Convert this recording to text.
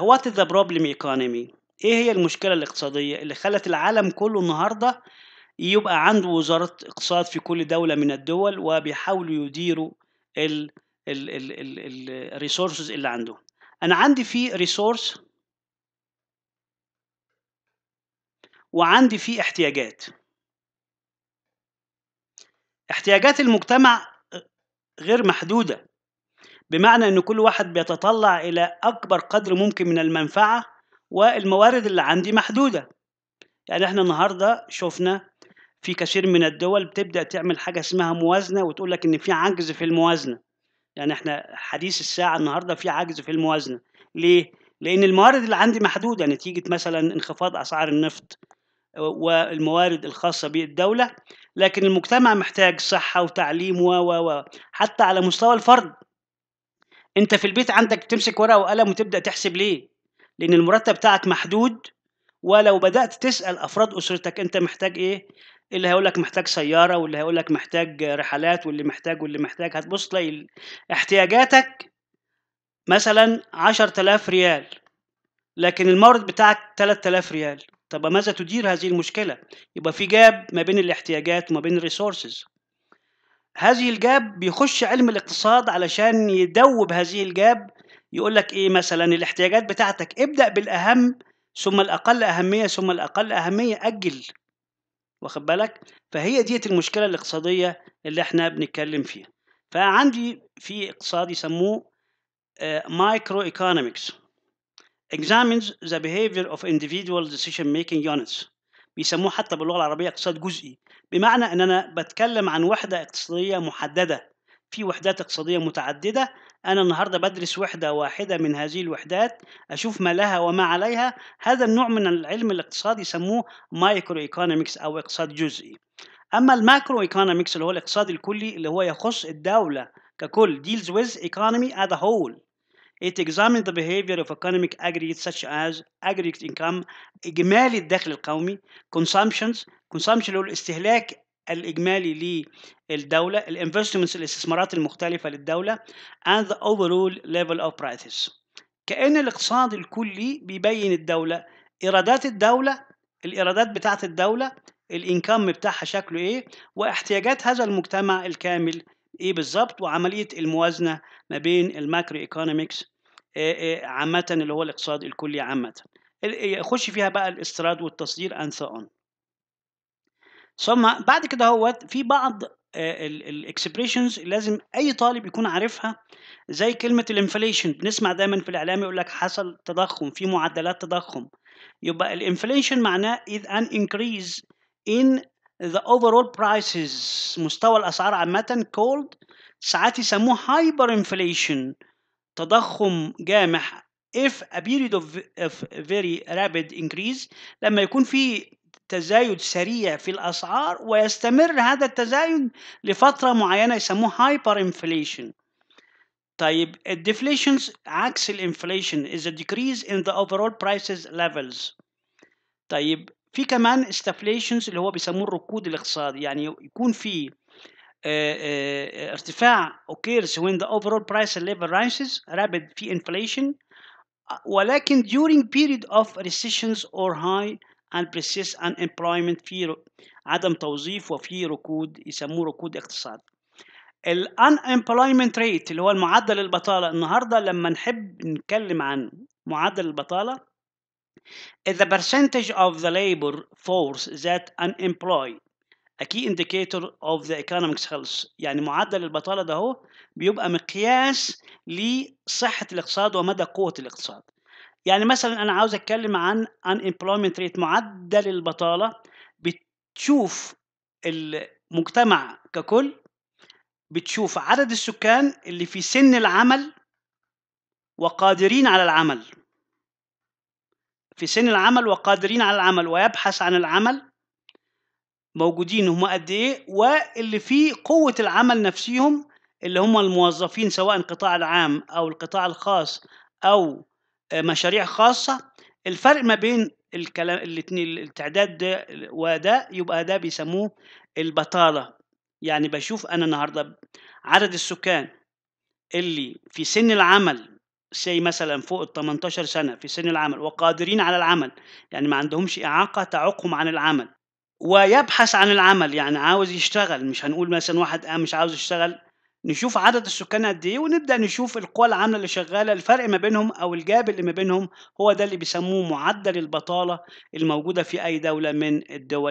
What is the problem economy؟ إيه هي المشكلة الاقتصادية اللي خلت العالم كله النهاردة يبقى عنده وزارة اقتصاد في كل دولة من الدول وبيحاولوا يديروا ال ال ال ال resources اللي عندهم أنا عندي في resource وعندي في احتياجات احتياجات المجتمع غير محدودة بمعنى ان كل واحد بيتطلع الى اكبر قدر ممكن من المنفعه والموارد اللي عندي محدوده يعني احنا النهارده شفنا في كثير من الدول بتبدا تعمل حاجه اسمها موازنه وتقول لك ان في عجز في الموازنه يعني احنا حديث الساعه النهارده في عجز في الموازنه ليه لان الموارد اللي عندي محدوده نتيجه مثلا انخفاض اسعار النفط والموارد الخاصه بالدوله لكن المجتمع محتاج صحه وتعليم و و حتى على مستوى الفرد انت في البيت عندك تمسك ورقه وقلم وتبدا تحسب ليه لان المرتب بتاعك محدود ولو بدات تسال افراد اسرتك انت محتاج ايه اللي هيقول لك محتاج سياره واللي هيقول لك محتاج رحلات واللي محتاج واللي محتاج هتبص تلاقي احتياجاتك مثلا 10000 ريال لكن المورد بتاعك 3000 ريال طب ماذا تدير هذه المشكله يبقى في جاب ما بين الاحتياجات وما بين الريسورسز هذه الجاب بيخش علم الاقتصاد علشان يدوب هذه الجاب يقول لك ايه مثلا الاحتياجات بتاعتك ابدا بالاهم ثم الاقل اهميه ثم الاقل اهميه اجل واخد بالك فهي ديت المشكله الاقتصاديه اللي احنا بنتكلم فيها فعندي في اقتصاد يسموه مايكرو آه، ايكونومكس examines the behavior of individual decision making units بيسموه حتى باللغه العربيه اقتصاد جزئي بمعنى ان انا بتكلم عن وحده اقتصاديه محدده في وحدات اقتصاديه متعدده انا النهارده بدرس وحده واحده من هذه الوحدات اشوف ما لها وما عليها هذا النوع من العلم الاقتصاد يسموه مايكرو ايكونومكس او اقتصاد جزئي اما الماكرو ايكونومكس اللي هو الاقتصاد الكلي اللي هو يخص الدوله ككل ديلز ويز ايكونومي اد هول It examines the behavior of economic aggregates such as aggregate income إجمالي الدخل القومي consumptions consumption اللي هو الاستهلاك الإجمالي للدولة investments الاستثمارات المختلفة للدولة and the overall level of prices كأن الاقتصاد الكلي بيبين الدولة إيرادات الدولة الإيرادات بتاعة الدولة الإنكم بتاعها شكله إيه واحتياجات هذا المجتمع الكامل ايه بالظبط وعمليه الموازنه ما بين الماكرو ايكونومكس عامة اللي هو الاقتصاد الكلي عامة يخش فيها بقى الاستيراد والتصدير and سو اون ثم بعد كده هو في بعض الاكسبريشنز لازم اي طالب يكون عارفها زي كلمه الانفليشن بنسمع دايما في الاعلام يقول لك حصل تضخم في معدلات تضخم يبقى الانفليشن معناه is an increase in the overall prices مستوى الاسعار عامه called ساعات يسموه هايبر انفليشن تضخم جامح if a period of, of very rapid increase لما يكون في تزايد سريع في الأسعار ويستمر هذا التزايد لفترة معينة يسموه هايبر انفليشن طيب الديفليشن عكس الانفليشن is a decrease in the overall prices levels طيب في كمان استفليشنز اللي هو بيسموه الركود الاقتصادي يعني يكون في ارتفاع occurs when the overall price level rises rapid في inflation ولكن during period of recessions or high and persist unemployment في عدم توظيف وفي ركود يسموه ركود اقتصادي ال unemployment rate اللي هو المعدل البطالة النهاردة لما نحب نتكلم عن معدل البطالة the percentage of the labor force that unemployed a key indicator of the economic health يعني معدل البطالة ده هو بيبقى مقياس لصحة الاقتصاد ومدى قوة الاقتصاد يعني مثلا أنا عاوز أتكلم عن unemployment rate معدل البطالة بتشوف المجتمع ككل بتشوف عدد السكان اللي في سن العمل وقادرين على العمل في سن العمل وقادرين على العمل ويبحث عن العمل موجودين هم قد ايه واللي فيه قوه العمل نفسيهم اللي هم الموظفين سواء القطاع العام او القطاع الخاص او آه، مشاريع خاصه الفرق ما بين الكلام الاثنين التعداد ده وده يبقى ده بيسموه البطاله يعني بشوف انا النهارده عدد السكان اللي في سن العمل سي مثلا فوق ال 18 سنه في سن العمل وقادرين على العمل يعني ما عندهمش اعاقه تعوقهم عن العمل ويبحث عن العمل يعني عاوز يشتغل مش هنقول مثلا واحد آه مش عاوز يشتغل نشوف عدد السكان قد ايه ونبدا نشوف القوى العامله اللي شغاله الفرق ما بينهم او الجاب اللي ما بينهم هو ده اللي بيسموه معدل البطاله الموجوده في اي دوله من الدول